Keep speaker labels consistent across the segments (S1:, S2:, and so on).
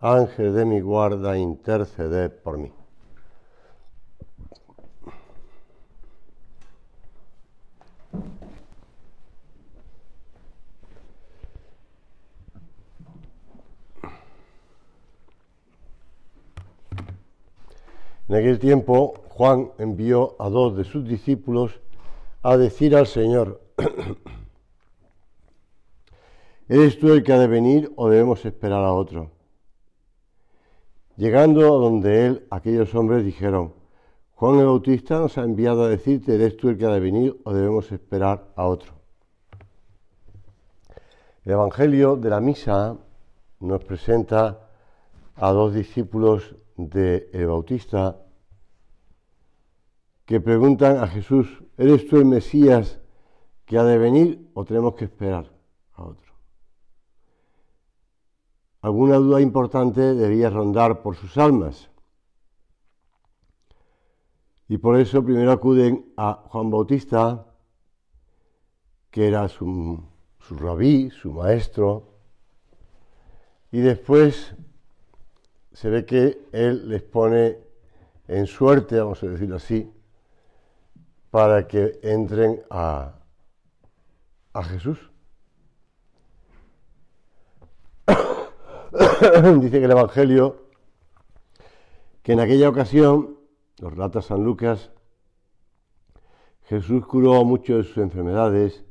S1: Ángel de mi guarda, intercede por mí. En aquel tiempo Juan envió a dos de sus discípulos a decir al Señor, ¿eres tú el que ha de venir o debemos esperar a otro? Llegando a donde él, aquellos hombres dijeron, Juan el Bautista nos ha enviado a decirte, ¿eres tú el que ha de venir o debemos esperar a otro? El Evangelio de la Misa nos presenta a dos discípulos de el Bautista que preguntan a Jesús, ¿eres tú el Mesías que ha de venir o tenemos que esperar a otro? alguna duda importante debía rondar por sus almas. Y por eso primero acuden a Juan Bautista, que era su, rabí, su maestro, y después se ve que él les pone en suerte, vamos a decirlo así, para que entren a, a Jesús. dice que el Evangelio, que en aquella ocasión, nos relata San Lucas, Jesús curó a muchos de sus enfermedades,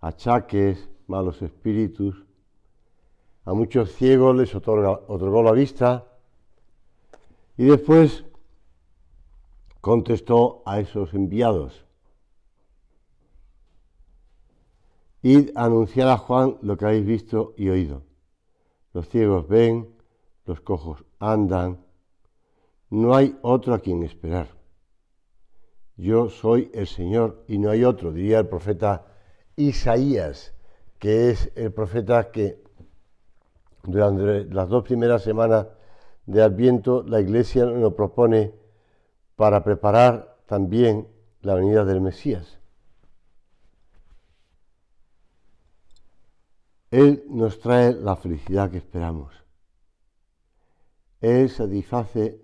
S1: achaques, malos espíritus, a muchos ciegos les otorgó la vista y después contestó a esos enviados. Id a anunciar a Juan lo que habéis visto y oído los ciegos ven, los cojos andan, no hay otro a quien esperar. Yo soy el Señor y no hay otro, diría el profeta Isaías, que es el profeta que durante las dos primeras semanas de Adviento la Iglesia nos propone para preparar también la venida del Mesías. Él nos trae la felicidad que esperamos. Él satisface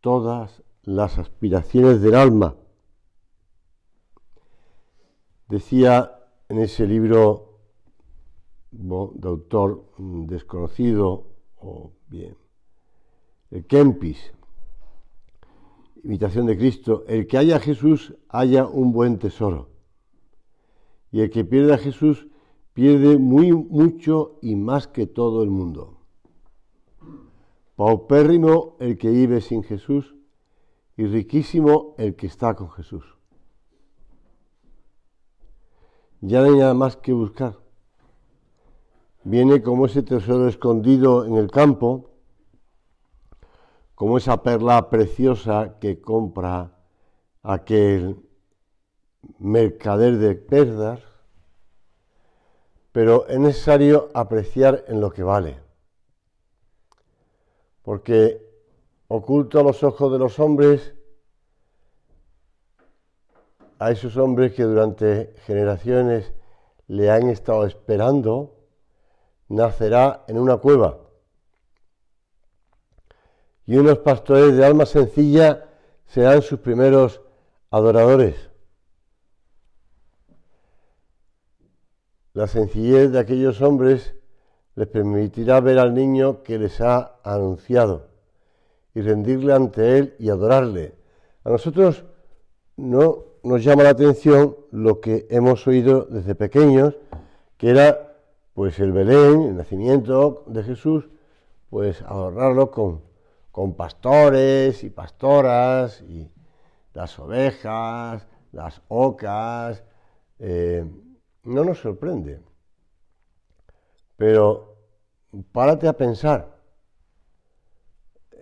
S1: todas las aspiraciones del alma. Decía en ese libro de autor desconocido, o bien, el Kempis, Imitación de Cristo, el que haya Jesús haya un buen tesoro, y el que pierda a Jesús pierde muy mucho y más que todo el mundo. Paupérrimo el que vive sin Jesús y riquísimo el que está con Jesús. Ya no hay nada más que buscar. Viene como ese tesoro escondido en el campo, como esa perla preciosa que compra aquel mercader de perdas pero es necesario apreciar en lo que vale. Porque oculto a los ojos de los hombres a esos hombres que durante generaciones le han estado esperando, nacerá en una cueva. Y unos pastores de alma sencilla serán sus primeros adoradores. La sencillez de aquellos hombres les permitirá ver al niño que les ha anunciado y rendirle ante él y adorarle. A nosotros no nos llama la atención lo que hemos oído desde pequeños, que era pues el Belén, el nacimiento de Jesús, pues adorarlo con, pastores y pastoras, y las ovejas, las ocas, eh, no nos sorprende. Pero párate a pensar.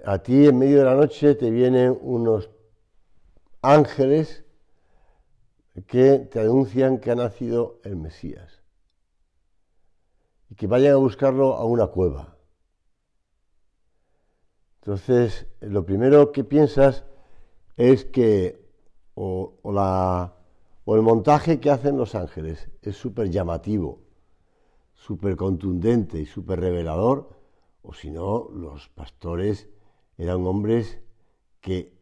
S1: A ti en medio de la noche te vienen unos ángeles que te anuncian que ha nacido el Mesías y que vayan a buscarlo a una cueva. Entonces, lo primero que piensas es que o, la o el montaje que hacen Los Ángeles es súper llamativo, súper contundente y súper revelador, o si no, los pastores eran hombres que,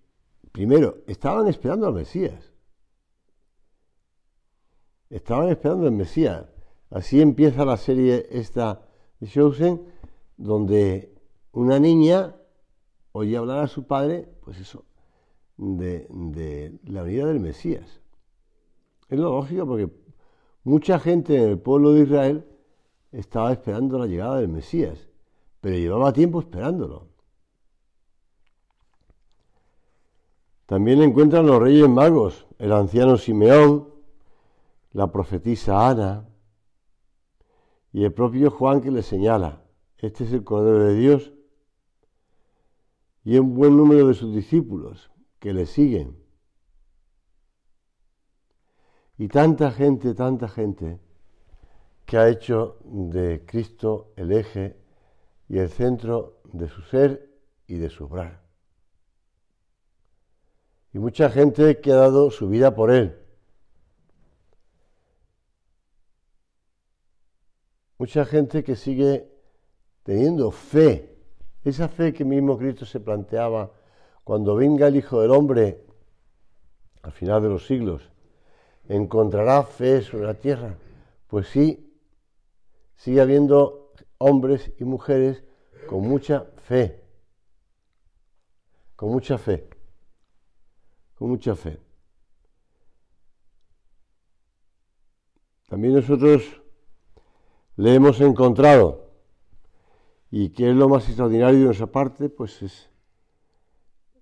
S1: primero, estaban esperando al Mesías. Estaban esperando al Mesías. Así empieza la serie esta de Showsen, donde una niña oye hablar a su padre, pues eso, de, de la venida del Mesías. Es lo lógico porque mucha gente en el pueblo de Israel estaba esperando la llegada del Mesías, pero llevaba tiempo esperándolo. También encuentran los reyes magos, el anciano Simeón, la profetisa Ana y el propio Juan que le señala, este es el Cordero de Dios, y un buen número de sus discípulos que le siguen. Y tanta gente, tanta gente que ha hecho de Cristo el eje y el centro de su ser y de su obra. Y mucha gente que ha dado su vida por Él. Mucha gente que sigue teniendo fe, esa fe que mismo Cristo se planteaba cuando venga el Hijo del Hombre al final de los siglos encontrará fe sobre la tierra. Pues sí, sigue habiendo hombres y mujeres con mucha fe, con mucha fe, con mucha fe. También nosotros le hemos encontrado. ¿Y qué es lo más extraordinario de nuestra parte? Pues es,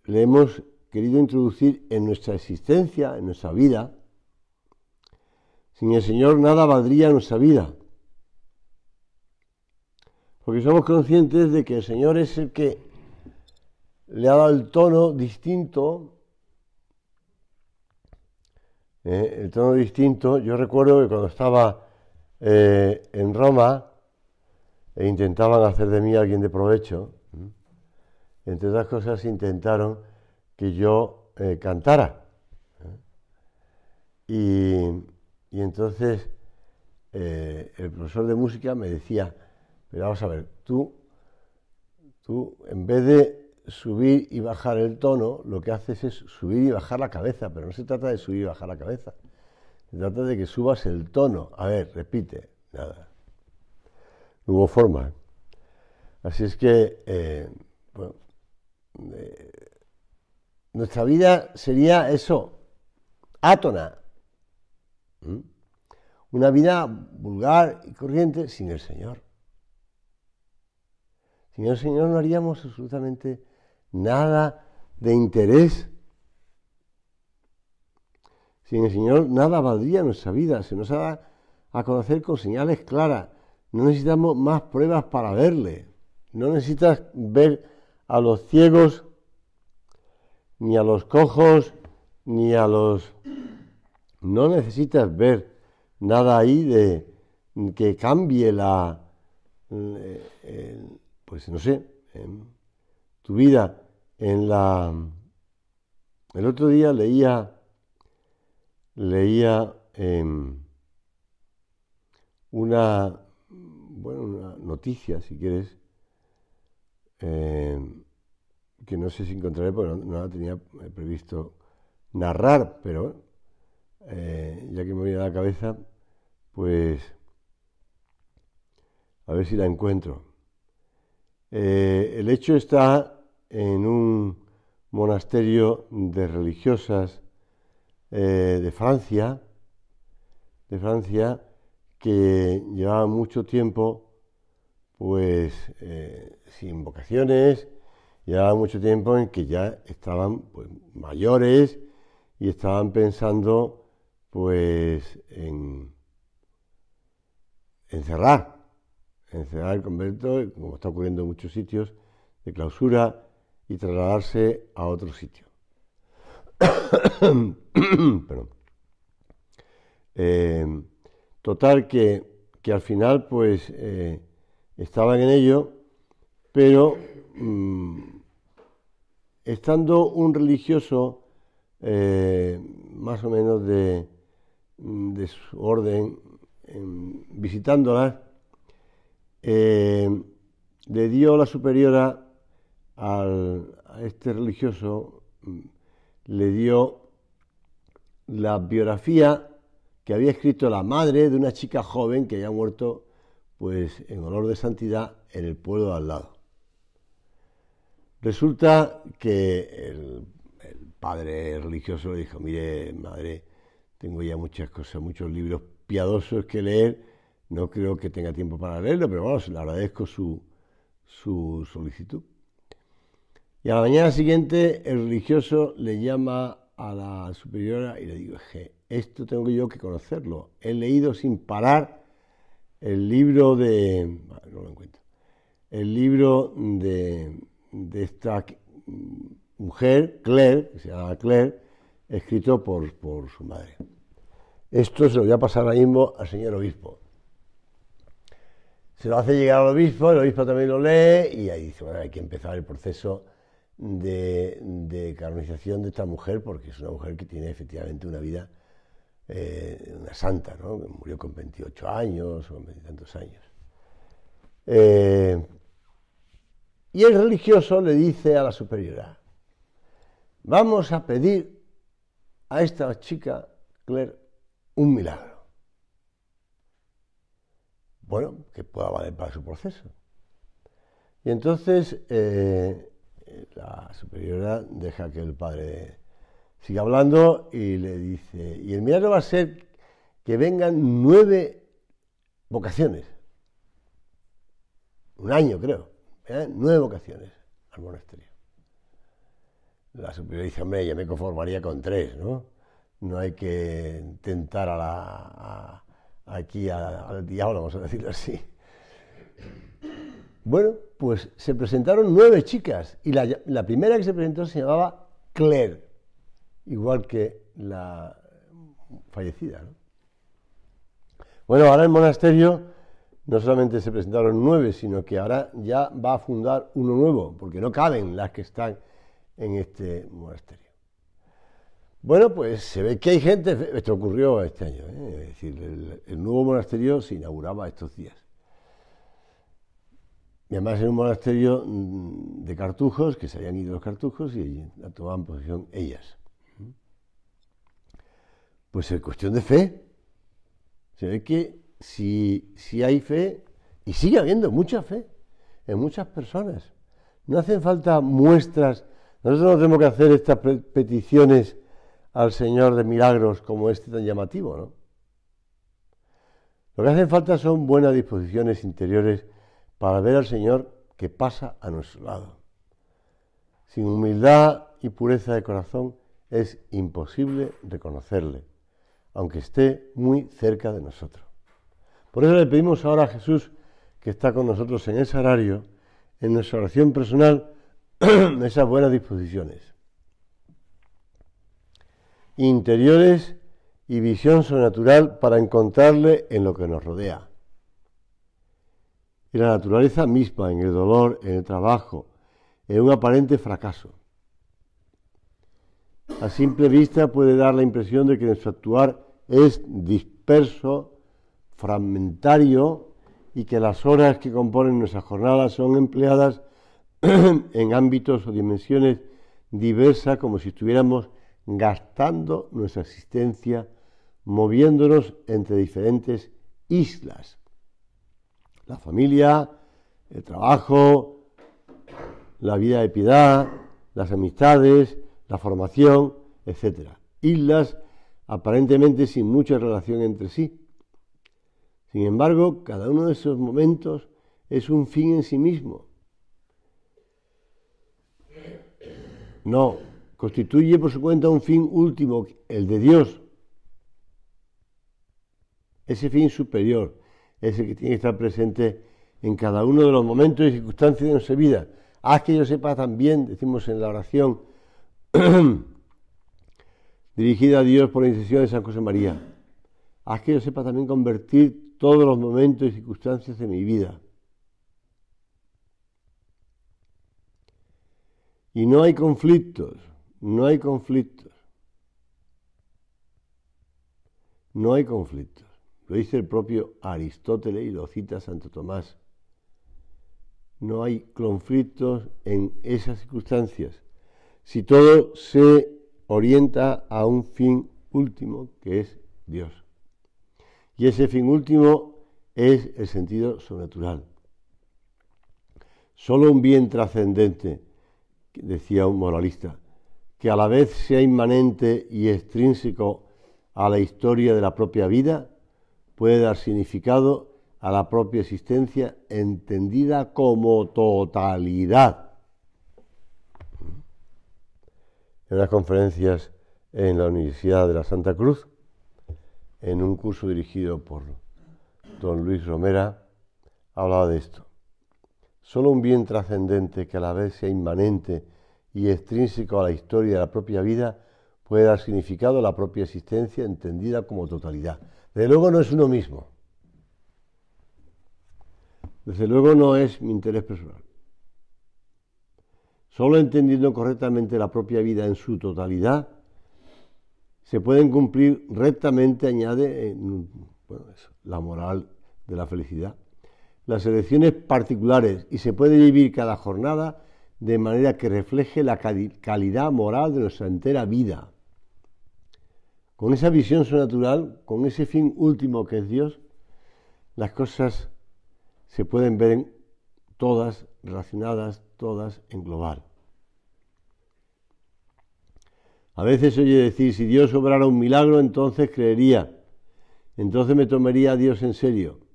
S1: le hemos querido introducir en nuestra existencia, en nuestra vida, sin el Señor nada valdría nuestra vida. Porque somos conscientes de que el Señor es el que le ha dado el tono distinto. ¿eh? el tono distinto. Yo recuerdo que cuando estaba eh, en Roma e intentaban hacer de mí alguien de provecho, ¿eh? entre otras cosas intentaron que yo cantara. Y y entonces eh, el profesor de música me decía, pero vamos a ver, tú, tú en vez de subir y bajar el tono, lo que haces es subir y bajar la cabeza, pero no se trata de subir y bajar la cabeza, se trata de que subas el tono. A ver, repite, nada. No hubo forma. Así es que eh, bueno, eh, nuestra vida sería eso, átona, una vida vulgar y corriente sin el Señor. Sin el Señor no haríamos absolutamente nada de interés. Sin el Señor nada valdría nuestra vida. Se nos ha a conocer con señales claras. No necesitamos más pruebas para verle. No necesitas ver a los ciegos, ni a los cojos, ni a los no necesitas ver nada ahí de que cambie la, eh, eh, pues no sé, em, tu vida. En la, el otro día leía, leía em, una, bueno, una noticia, si quieres, em, que no sé si encontraré, porque no, la tenía eh, previsto narrar, pero eh, ya que me viene a la cabeza, pues a ver si la encuentro. Eh, el hecho está en un monasterio de religiosas eh, de Francia, de Francia, que llevaba mucho tiempo pues sin vocaciones, llevaba mucho tiempo en que ya estaban pues, mayores y estaban pensando pues en, encerrar cerrar, el convento, como está ocurriendo en muchos sitios, de clausura y trasladarse a otro sitio. Eh, total que, al final pues eh, estaban en ello, pero mm, estando un religioso eh, más o menos de, Mm, de su orden em, visitándola em, le dio la superiora a este religioso, mm, le dio la biografía que había escrito la madre de una chica joven que había muerto pues en honor de santidad en el pueblo de al lado. Resulta que el, el padre religioso le dijo, mire madre, tengo ya muchas cosas, muchos libros piadosos que leer. No creo que tenga tiempo para leerlo, pero vamos, le agradezco su, solicitud. Y a la mañana siguiente el religioso le llama a la superiora y le digo, esto tengo yo que conocerlo. He leído sin parar el libro de... No lo encuentro. El libro de, de esta mm, mujer, Claire, que se llama Claire, escrito por, su madre. Esto se lo voy a pasar ahora mismo al señor obispo. Se lo hace llegar al obispo, el obispo también lo lee y ahí dice, bueno, hay que empezar el proceso de, canonización de esta mujer porque es una mujer que tiene efectivamente una vida, eh, una santa, ¿no? Murió con 28 años o con tantos años. Eh, y el religioso le dice a la superiora, vamos a pedir a esta chica Claire un milagro. Bueno, que pueda valer para su proceso. Y entonces eh, la superiora deja que el padre siga hablando y le dice, y el milagro va a ser que vengan nueve vocaciones. Un año creo, ¿eh? nueve vocaciones al monasterio la superior dice, hombre, yo me conformaría con tres, ¿no? No hay que tentar a la, aquí al diablo, vamos a decirlo así. Bueno, pues se presentaron nueve chicas y la, la primera que se presentó se llamaba Claire, igual que la fallecida. ¿no? Bueno, ahora el monasterio no solamente se presentaron nueve, sino que ahora ya va a fundar uno nuevo, porque no caben las que están en este monasterio. Bueno, pues se ve que hay gente, esto ocurrió este año, ¿eh? es decir, el, nuevo monasterio se inauguraba estos días. Y además en un monasterio mm, de cartujos, que se habían ido los cartujos y tomaban posición ellas. Pues es cuestión de fe. Se ve que si, si hay fe, y sigue habiendo mucha fe en muchas personas, no hacen falta muestras nosotros no tenemos que hacer estas peticiones al Señor de milagros como este tan llamativo, ¿no? Lo que hacen falta son buenas disposiciones interiores para ver al Señor que pasa a nuestro lado. Sin humildad y pureza de corazón es imposible reconocerle, aunque esté muy cerca de nosotros. Por eso le pedimos ahora a Jesús, que está con nosotros en ese horario, en nuestra oración personal, esas buenas disposiciones. Interiores y visión sobrenatural para encontrarle en lo que nos rodea. Y la naturaleza misma, en el dolor, en el trabajo, en un aparente fracaso. A simple vista puede dar la impresión de que nuestro actuar es disperso, fragmentario y que las horas que componen nuestras jornadas son empleadas en ámbitos o dimensiones diversas, como si estuviéramos gastando nuestra existencia, moviéndonos entre diferentes islas. La familia, el trabajo, la vida de piedad, las amistades, la formación, etc. Islas aparentemente sin mucha relación entre sí. Sin embargo, cada uno de esos momentos es un fin en sí mismo No, constituye por su cuenta un fin último, el de Dios. Ese fin superior ese el que tiene que estar presente en cada uno de los momentos y circunstancias de nuestra vida. Haz que yo sepa también, decimos en la oración, dirigida a Dios por la incisión de San José María. Haz que yo sepa también convertir todos los momentos y circunstancias de mi vida Y no hay conflictos, no hay conflictos. No hay conflictos. Lo dice el propio Aristóteles y lo cita Santo Tomás. No hay conflictos en esas circunstancias. Si todo se orienta a un fin último, que es Dios. Y ese fin último es el sentido sobrenatural. Solo un bien trascendente decía un moralista, que a la vez sea inmanente y extrínseco a la historia de la propia vida, puede dar significado a la propia existencia entendida como totalidad. En las conferencias en la Universidad de la Santa Cruz, en un curso dirigido por don Luis Romera, hablaba de esto. Solo un bien trascendente que a la vez sea inmanente y extrínseco a la historia de la propia vida puede dar significado a la propia existencia entendida como totalidad. Desde luego no es uno mismo. Desde luego no es mi interés personal. Solo entendiendo correctamente la propia vida en su totalidad, se pueden cumplir rectamente, añade, la moral de la felicidad las elecciones particulares y se puede vivir cada jornada de manera que refleje la calidad moral de nuestra entera vida. Con esa visión sobrenatural, con ese fin último que es Dios, las cosas se pueden ver en, todas relacionadas, todas en global. A veces oye decir, si Dios obrara un milagro, entonces creería, entonces me tomaría a Dios en serio.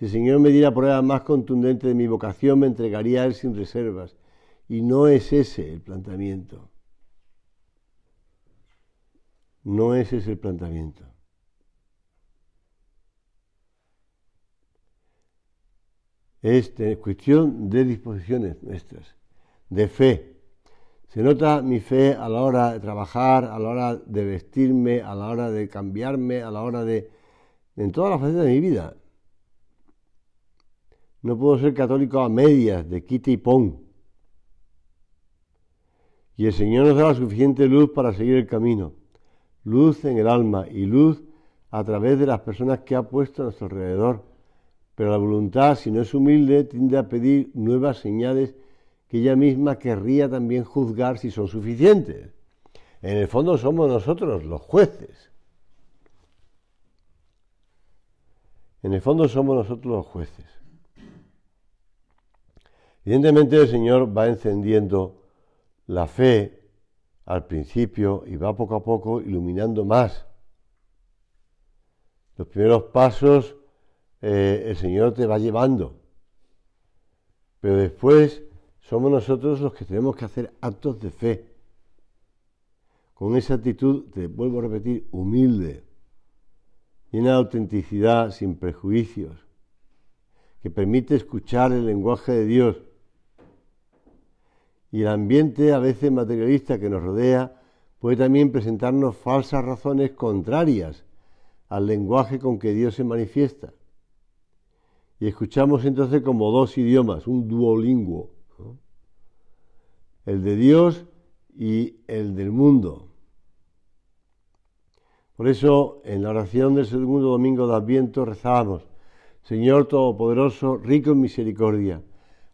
S1: Si el Señor me diera prueba más contundente de mi vocación, me entregaría a Él sin reservas. Y no es ese el planteamiento. No es ese el planteamiento. Es cuestión de disposiciones nuestras, de fe. Se nota mi fe a la hora de trabajar, a la hora de vestirme, a la hora de cambiarme, a la hora de... en todas las facetas de mi vida. No puedo ser católico a medias, de quite y pon. Y el Señor nos da la suficiente luz para seguir el camino. Luz en el alma y luz a través de las personas que ha puesto a nuestro alrededor. Pero la voluntad, si no es humilde, tiende a pedir nuevas señales que ella misma querría también juzgar si son suficientes. En el fondo somos nosotros los jueces. En el fondo somos nosotros los jueces. Evidentemente el Señor va encendiendo la fe al principio y va poco a poco iluminando más. Los primeros pasos eh, el Señor te va llevando, pero después somos nosotros los que tenemos que hacer actos de fe. Con esa actitud, te vuelvo a repetir, humilde, llena de autenticidad, sin prejuicios, que permite escuchar el lenguaje de Dios y el ambiente, a veces materialista, que nos rodea, puede también presentarnos falsas razones contrarias al lenguaje con que Dios se manifiesta. Y escuchamos entonces como dos idiomas, un duolinguo, el de Dios y el del mundo. Por eso, en la oración del segundo domingo de Adviento rezábamos, Señor Todopoderoso, rico en misericordia,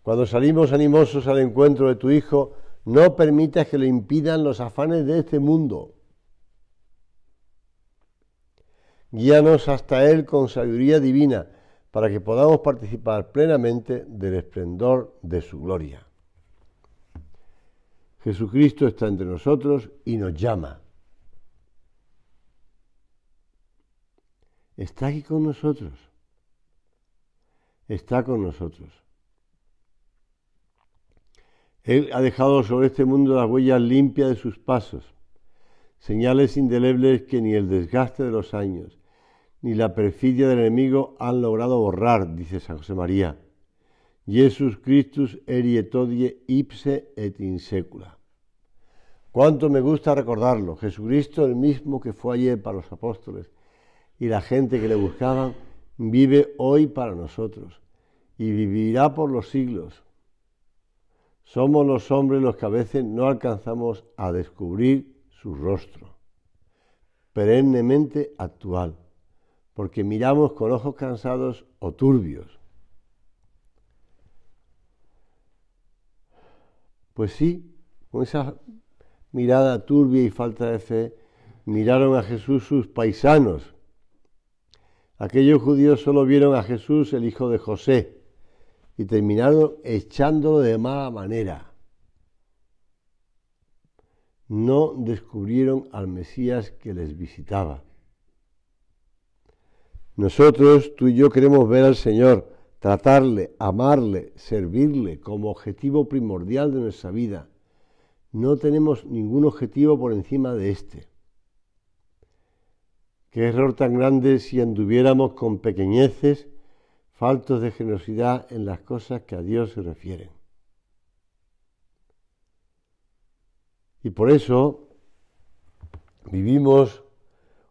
S1: cuando salimos animosos al encuentro de tu Hijo, no permitas que le impidan los afanes de este mundo. Guíanos hasta Él con sabiduría divina, para que podamos participar plenamente del esplendor de su gloria. Jesucristo está entre nosotros y nos llama. Está aquí con nosotros. Está con nosotros. Él ha dejado sobre este mundo las huellas limpias de sus pasos, señales indelebles que ni el desgaste de los años, ni la perfidia del enemigo han logrado borrar, dice San José María. Jesus Christus erietodie ipse et in secula. Cuánto me gusta recordarlo, Jesucristo el mismo que fue ayer para los apóstoles y la gente que le buscaban, vive hoy para nosotros y vivirá por los siglos. Somos los hombres los que a veces no alcanzamos a descubrir su rostro, perennemente actual, porque miramos con ojos cansados o turbios. Pues sí, con esa mirada turbia y falta de fe, miraron a Jesús sus paisanos. Aquellos judíos solo vieron a Jesús, el hijo de José, y terminaron echándolo de mala manera. No descubrieron al Mesías que les visitaba. Nosotros, tú y yo, queremos ver al Señor, tratarle, amarle, servirle como objetivo primordial de nuestra vida. No tenemos ningún objetivo por encima de este. Qué error tan grande si anduviéramos con pequeñeces faltos de generosidad en las cosas que a Dios se refieren. Y por eso vivimos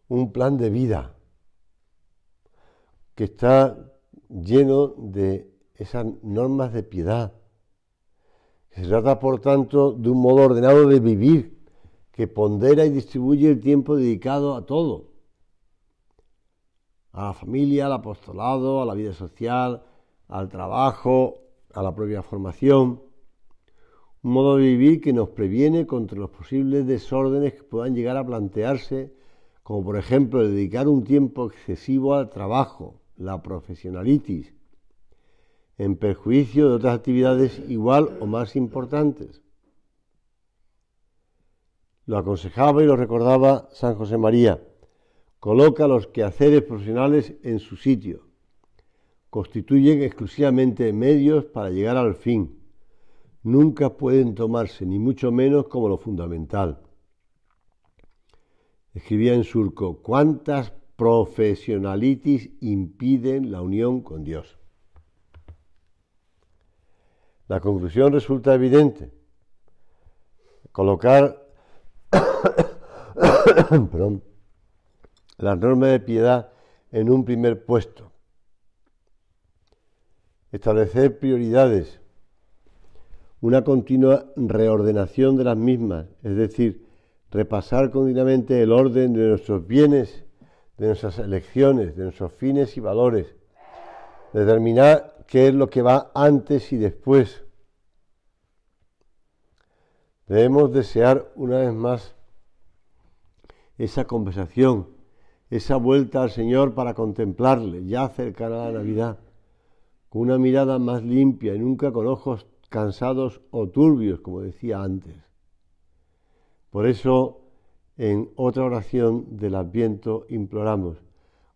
S1: un plan de vida que está lleno de esas normas de piedad. Se trata, por tanto, de un modo ordenado de vivir que pondera y distribuye el tiempo dedicado a todo a la familia, al apostolado, a la vida social, al trabajo, a la propia formación. Un modo de vivir que nos previene contra los posibles desórdenes que puedan llegar a plantearse, como por ejemplo dedicar un tiempo excesivo al trabajo, la profesionalitis, en perjuicio de otras actividades igual o más importantes. Lo aconsejaba y lo recordaba San José María coloca los quehaceres profesionales en su sitio. Constituyen exclusivamente medios para llegar al fin. Nunca pueden tomarse, ni mucho menos, como lo fundamental. Escribía en Surco, ¿cuántas profesionalitis impiden la unión con Dios? La conclusión resulta evidente. Colocar... Perdón las normas de piedad en un primer puesto. Establecer prioridades, una continua reordenación de las mismas, es decir, repasar continuamente el orden de nuestros bienes, de nuestras elecciones, de nuestros fines y valores, determinar qué es lo que va antes y después. Debemos desear una vez más esa conversación esa vuelta al Señor para contemplarle, ya cercana a la Navidad, con una mirada más limpia y nunca con ojos cansados o turbios, como decía antes. Por eso, en otra oración del Adviento imploramos,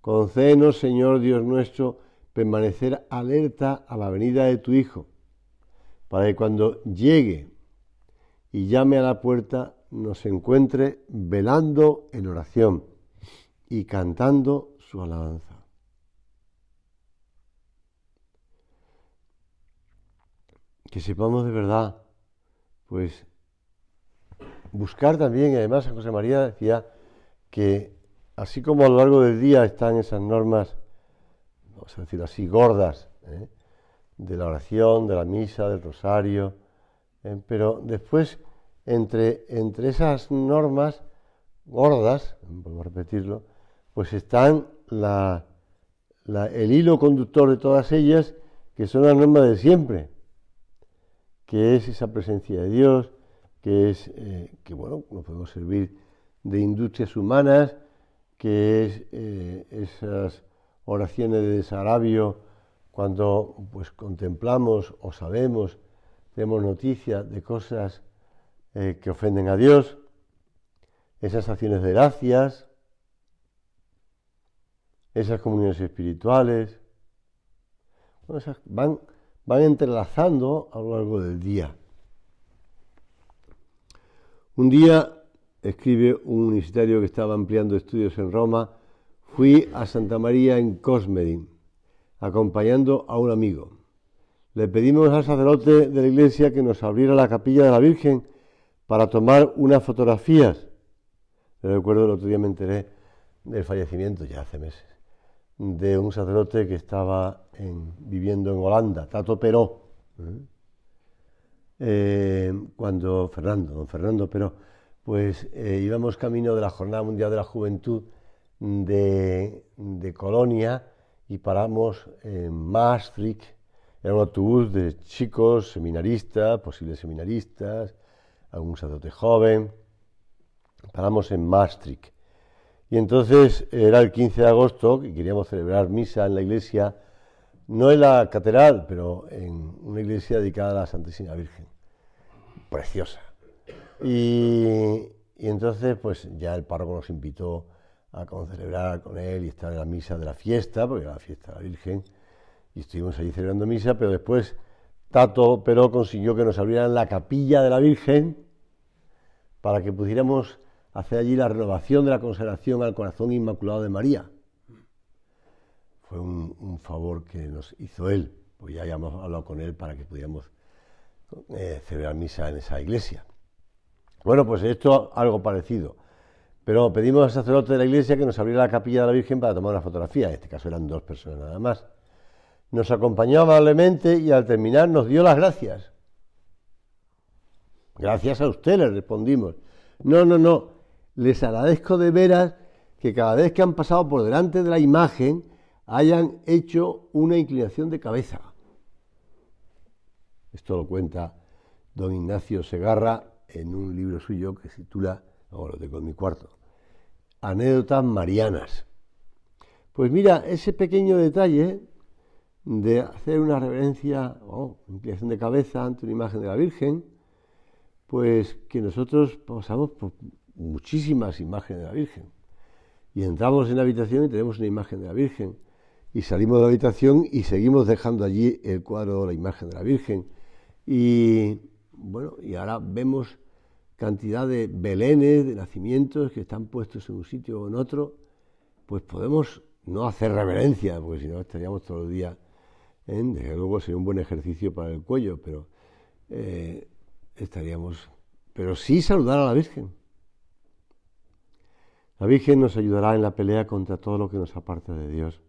S1: concédenos, Señor Dios nuestro, permanecer alerta a la venida de tu Hijo, para que cuando llegue y llame a la puerta nos encuentre velando en oración y cantando su alabanza. Que sepamos de verdad, pues, buscar también, y además San José María decía que así como a lo largo del día están esas normas, vamos a decir así, gordas, ¿eh? de la oración, de la misa, del rosario, ¿eh? pero después entre, entre esas normas gordas, vuelvo a repetirlo, pues están el hilo conductor de todas ellas, que son las normas de siempre, que es esa presencia de Dios, que es eh, que bueno, nos podemos servir de industrias humanas, que es eh, esas oraciones de desarabio cuando pues contemplamos o sabemos, tenemos noticia de cosas eh, que ofenden a Dios, esas acciones de gracias, esas comuniones espirituales, van, entrelazando a lo largo del día. Un día, escribe un universitario que estaba ampliando estudios en Roma, fui a Santa María en Cosmedin, acompañando a un amigo. Le pedimos al sacerdote de la iglesia que nos abriera la capilla de la Virgen para tomar unas fotografías. recuerdo el otro día me enteré del fallecimiento, ya hace meses de un sacerdote que estaba viviendo en Holanda, Tato Peró. ¿eh? Eh, cuando Fernando, don Fernando Peró, pues eh, íbamos camino de la Jornada Mundial de la Juventud de, de Colonia y paramos en Maastricht. Era un autobús de chicos, seminaristas, posibles seminaristas, algún sacerdote joven. Paramos en Maastricht y entonces era el 15 de agosto y queríamos celebrar misa en la iglesia, no en la catedral, pero en una iglesia dedicada a la Santísima Virgen. Preciosa. Y, entonces, pues ya el párroco nos invitó a celebrar con él y estar en la misa de la fiesta, porque era la fiesta de la Virgen, y estuvimos allí celebrando misa, pero después Tato Peró consiguió que nos abrieran la capilla de la Virgen para que pudiéramos hace allí la renovación de la consagración al corazón inmaculado de María. Fue un, favor que nos hizo él, pues ya habíamos hablado con él para que pudiéramos eh, celebrar misa en esa iglesia. Bueno, pues esto algo parecido. Pero pedimos al sacerdote de la iglesia que nos abriera la capilla de la Virgen para tomar una fotografía. En este caso eran dos personas nada más. Nos acompañó amablemente y al terminar nos dio las gracias. Gracias a usted, le respondimos. No, no, no. Les agradezco de veras que cada vez que han pasado por delante de la imagen hayan hecho una inclinación de cabeza. Esto lo cuenta don Ignacio Segarra en un libro suyo que se titula, lo tengo en mi cuarto, Anécdotas Marianas. Pues mira, ese pequeño detalle de hacer una reverencia o inclinación de cabeza ante una imagen de la Virgen, pues que nosotros pasamos por muchísimas imágenes de la Virgen. Y entramos en la habitación y tenemos una imagen de la Virgen. Y salimos de la habitación y seguimos dejando allí el cuadro, la imagen de la Virgen. Y bueno, y ahora vemos cantidad de belenes, de nacimientos que están puestos en un sitio o en otro. Pues podemos no hacer reverencia, porque si no estaríamos todos los días. Desde luego sería un buen ejercicio para el cuello, pero eh, estaríamos. Pero sí saludar a la Virgen la Virgen nos ayudará en la pelea contra todo lo que nos aparta de Dios.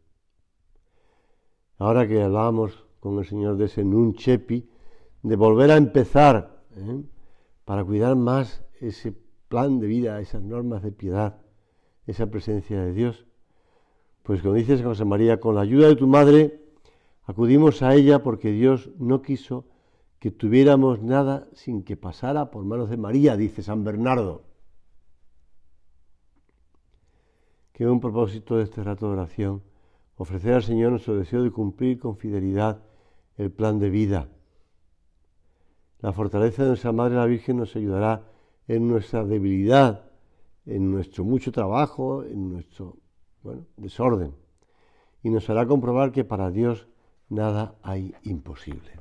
S1: Ahora que hablábamos con el Señor de ese de volver a empezar ¿eh? para cuidar más ese plan de vida, esas normas de piedad, esa presencia de Dios. Pues como dices José María, con la ayuda de tu madre acudimos a ella porque Dios no quiso que tuviéramos nada sin que pasara por manos de María, dice San Bernardo. que un propósito de este rato de oración, ofrecer al Señor nuestro deseo de cumplir con fidelidad el plan de vida. La fortaleza de nuestra Madre la Virgen nos ayudará en nuestra debilidad, en nuestro mucho trabajo, en nuestro desorden. Y nos hará comprobar que para Dios nada hay imposible.